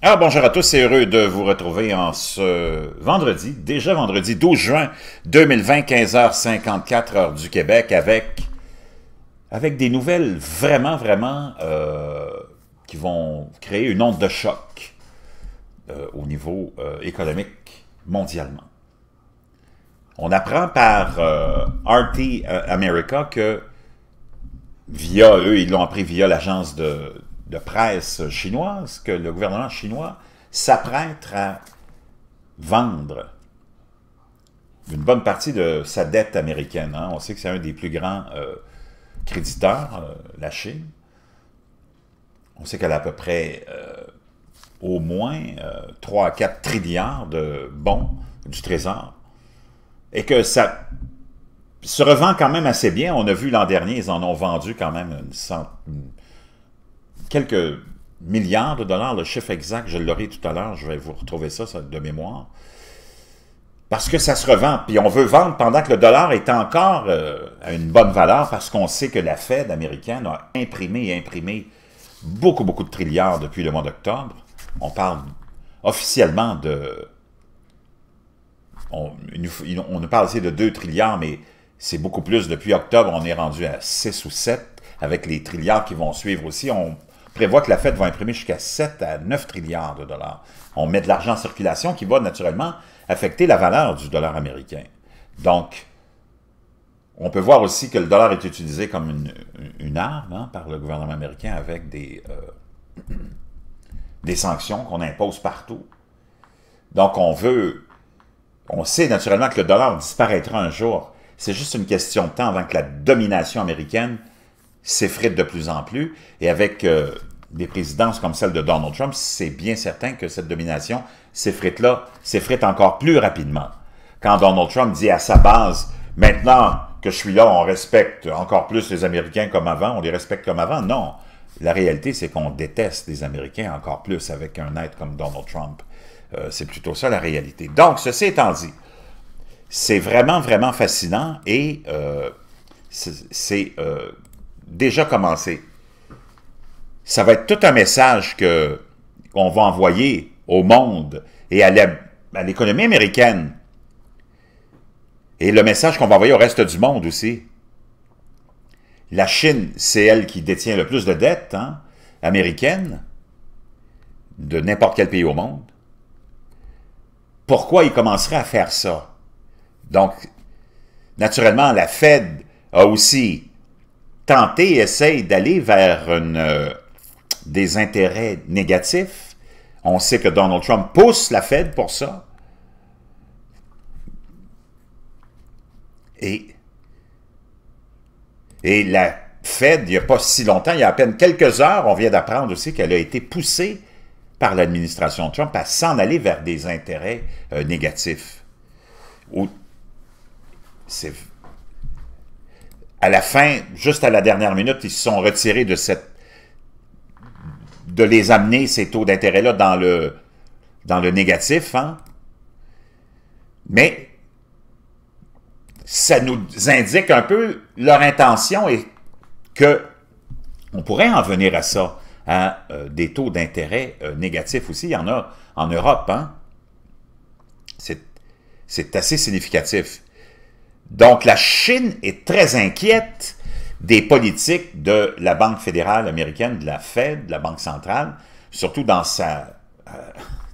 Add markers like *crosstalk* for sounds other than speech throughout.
Ah bonjour à tous, c'est heureux de vous retrouver en ce vendredi, déjà vendredi 12 juin 2020, 15h54 heure du Québec, avec, avec des nouvelles vraiment, vraiment euh, qui vont créer une onde de choc euh, au niveau euh, économique mondialement. On apprend par RT America que, via eux, ils l'ont appris via l'agence de, de presse chinoise que le gouvernement chinois s'apprête à vendre une bonne partie de sa dette américaine. Hein. On sait que c'est un des plus grands euh, créditeurs, euh, la Chine. On sait qu'elle a à peu près euh, au moins 3 à 4 trilliards de bons du Trésor. Et que ça se revend quand même assez bien. On a vu l'an dernier, ils en ont vendu quand même une, centaine quelques milliards de dollars, le chiffre exact, je l'aurai tout à l'heure, je vais vous retrouver ça, de mémoire. Parce que ça se revend, puis on veut vendre pendant que le dollar est encore euh, à une bonne valeur, parce qu'on sait que la Fed américaine a imprimé et imprimé beaucoup, beaucoup de trilliards depuis le mois d'octobre. On parle officiellement de... On, on nous parle ici de 2 trilliards, mais c'est beaucoup plus. Depuis octobre, on est rendu à 6 ou 7, avec les trilliards qui vont suivre aussi. On prévoit que la Fed va imprimer jusqu'à 7 à 9 trilliards de dollars. On met de l'argent en circulation qui va naturellement affecter la valeur du dollar américain. Donc, on peut voir aussi que le dollar est utilisé comme une, une arme hein, par le gouvernement américain avec des, euh, *clears throat* des sanctions qu'on impose partout. Donc, on veut... On sait naturellement que le dollar disparaîtra un jour. C'est juste une question de temps avant que la domination américaine s'effrite de plus en plus. Et avec euh, des présidences comme celle de Donald Trump, c'est bien certain que cette domination s'effrite-là, s'effrite encore plus rapidement. Quand Donald Trump dit à sa base, maintenant que je suis là, on respecte encore plus les Américains comme avant, on les respecte comme avant. Non. La réalité, c'est qu'on déteste les Américains encore plus avec un être comme Donald Trump. Euh, c'est plutôt ça la réalité. Donc, ceci étant dit, c'est vraiment, vraiment fascinant et euh, c'est euh, déjà commencé ça va être tout un message qu'on va envoyer au monde et à l'économie américaine. Et le message qu'on va envoyer au reste du monde aussi. La Chine, c'est elle qui détient le plus de dettes hein, américaines de n'importe quel pays au monde. Pourquoi ils commenceraient à faire ça? Donc, naturellement, la Fed a aussi tenté, essaye d'aller vers une des intérêts négatifs. On sait que Donald Trump pousse la Fed pour ça. Et, et la Fed, il n'y a pas si longtemps, il y a à peine quelques heures, on vient d'apprendre aussi qu'elle a été poussée par l'administration Trump à s'en aller vers des intérêts euh, négatifs. Ou, à la fin, juste à la dernière minute, ils se sont retirés de cette de les amener, ces taux d'intérêt-là, dans le, dans le négatif. Hein. Mais ça nous indique un peu leur intention et que on pourrait en venir à ça, à hein, euh, des taux d'intérêt euh, négatifs aussi. Il y en a en Europe. Hein. C'est assez significatif. Donc la Chine est très inquiète des politiques de la Banque fédérale américaine, de la Fed, de la Banque centrale, surtout dans, sa, euh,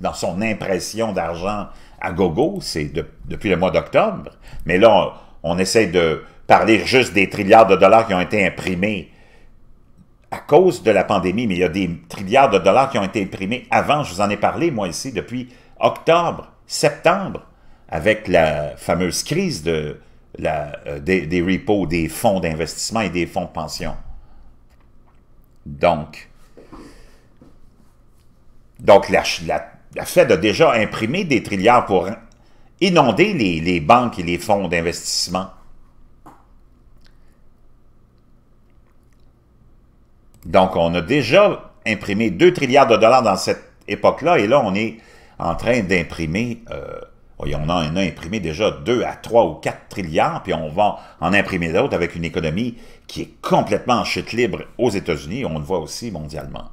dans son impression d'argent à gogo, c'est depuis le mois d'octobre. Mais là, on, essaie de parler juste des trilliards de dollars qui ont été imprimés à cause de la pandémie, mais il y a des trilliards de dollars qui ont été imprimés avant, je vous en ai parlé, moi, ici, depuis octobre, septembre, avec la fameuse crise de euh, des, repos, des fonds d'investissement et des fonds de pension. Donc, donc la, la, Fed a déjà imprimé des trilliards pour inonder les, banques et les fonds d'investissement. Donc, on a déjà imprimé 2 trilliards de dollars dans cette époque-là, et là, on est en train d'imprimer euh, on en a imprimé déjà 2 à 3 ou 4 trilliards, puis on va en imprimer d'autres avec une économie qui est complètement en chute libre aux États-Unis, on le voit aussi mondialement.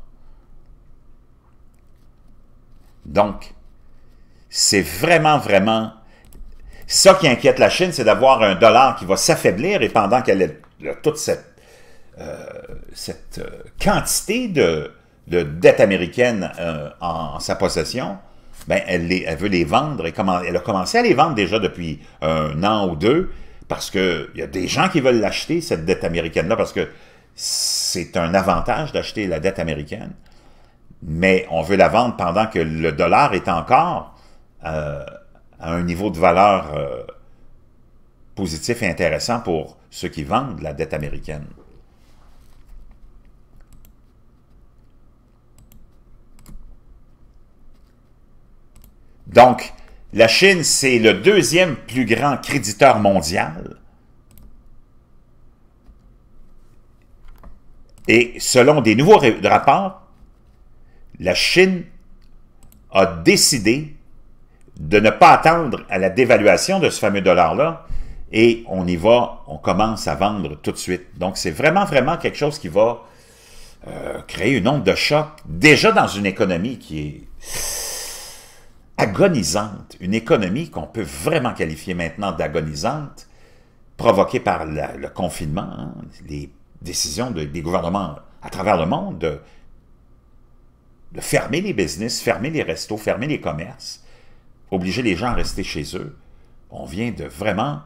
Donc, c'est vraiment, vraiment ça qui inquiète la Chine, c'est d'avoir un dollar qui va s'affaiblir et pendant qu'elle a toute cette, euh, euh, quantité de, de dette américaine euh, en sa possession, ben, elle, veut les vendre. et elle, a commencé à les vendre déjà depuis un an ou deux parce qu'il y a des gens qui veulent l'acheter, cette dette américaine-là, parce que c'est un avantage d'acheter la dette américaine. Mais on veut la vendre pendant que le dollar est encore euh, à un niveau de valeur euh, positif et intéressant pour ceux qui vendent la dette américaine. Donc, la Chine, c'est le deuxième plus grand créditeur mondial. Et selon des nouveaux rapports, la Chine a décidé de ne pas attendre à la dévaluation de ce fameux dollar-là et on y va, on commence à vendre tout de suite. Donc, c'est vraiment, vraiment quelque chose qui va euh, créer une onde de choc déjà dans une économie qui est agonisante, une économie qu'on peut vraiment qualifier maintenant d'agonisante, provoquée par le confinement, hein, les décisions des gouvernements à travers le monde de, de, fermer les business, fermer les restos, fermer les commerces, obliger les gens à rester chez eux. On vient de vraiment,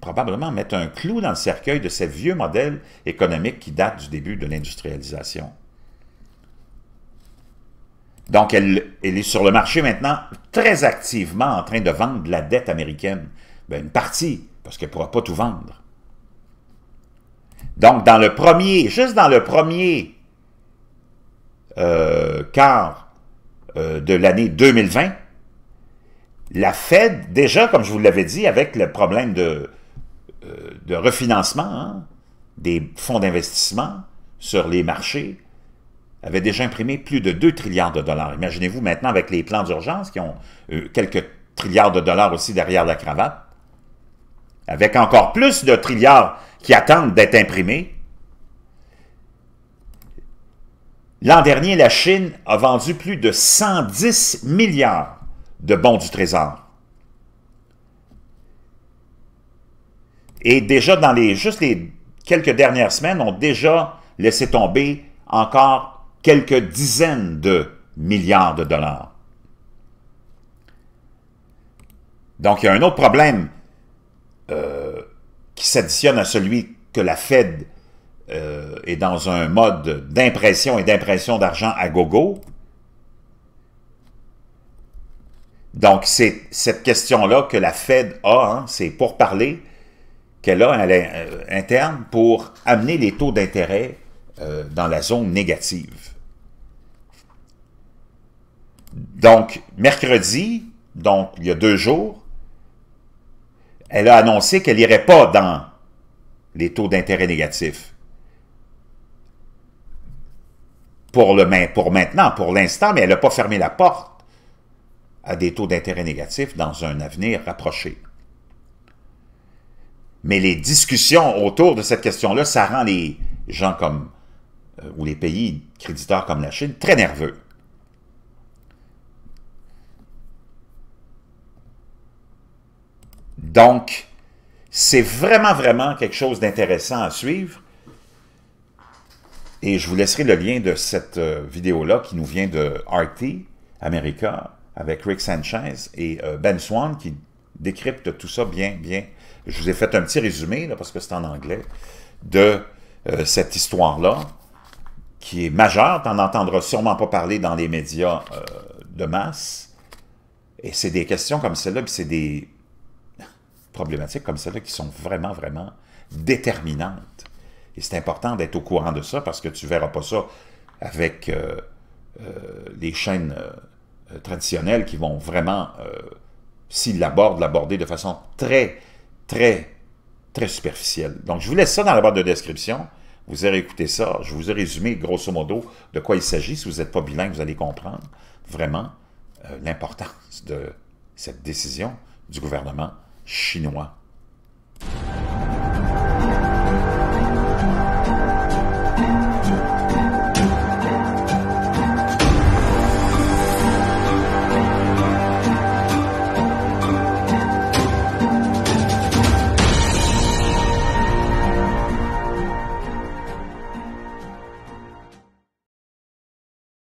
probablement, mettre un clou dans le cercueil de ce vieux modèle économique qui date du début de l'industrialisation. Donc, elle, est sur le marché maintenant très activement en train de vendre la dette américaine. Ben, une partie, parce qu'elle ne pourra pas tout vendre. Donc, dans le premier, juste dans le premier euh, quart euh, de l'année 2020, la Fed, déjà, comme je vous l'avais dit, avec le problème de, euh, refinancement hein, des fonds d'investissement sur les marchés, avait déjà imprimé plus de 2 trilliards de dollars. Imaginez-vous maintenant avec les plans d'urgence qui ont euh, quelques trilliards de dollars aussi derrière la cravate, avec encore plus de trilliards qui attendent d'être imprimés. L'an dernier, la Chine a vendu plus de 110 milliards de bons du Trésor. Et déjà dans les, juste les quelques dernières semaines, ont déjà laissé tomber encore quelques dizaines de milliards de dollars. Donc, il y a un autre problème euh, qui s'additionne à celui que la Fed euh, est dans un mode d'impression et d'impression d'argent à gogo. Donc, c'est cette question-là que la Fed a, hein, c'est pour parler qu'elle a à l'interne euh, pour amener les taux d'intérêt dans la zone négative. Donc, mercredi, donc il y a deux jours, elle a annoncé qu'elle n'irait pas dans les taux d'intérêt négatifs. Pour, le, pour maintenant, pour l'instant, mais elle n'a pas fermé la porte à des taux d'intérêt négatifs dans un avenir rapproché. Mais les discussions autour de cette question-là, ça rend les gens comme, euh, ou les pays créditeurs comme la Chine, très nerveux. Donc, c'est vraiment, vraiment quelque chose d'intéressant à suivre. Et je vous laisserai le lien de cette euh, vidéo-là qui nous vient de RT America avec Rick Sanchez et euh, Ben Swan qui décrypte tout ça bien, bien. Je vous ai fait un petit résumé, là, parce que c'est en anglais, de euh, cette histoire-là qui est majeure. Tu n'en entendras sûrement pas parler dans les médias de masse. Et c'est des questions comme celle-là, puis c'est des problématiques comme celles-là qui sont vraiment, vraiment déterminantes. Et c'est important d'être au courant de ça parce que tu ne verras pas ça avec euh, euh, les chaînes euh, traditionnelles qui vont vraiment, s'ils l'abordent, l'aborder de façon très, très, très superficielle. Donc, je vous laisse ça dans la barre de description. Vous aurez écouté ça. Je vous ai résumé, grosso modo, de quoi il s'agit. Si vous n'êtes pas bilingue, vous allez comprendre vraiment l'importance de cette décision du gouvernement chinois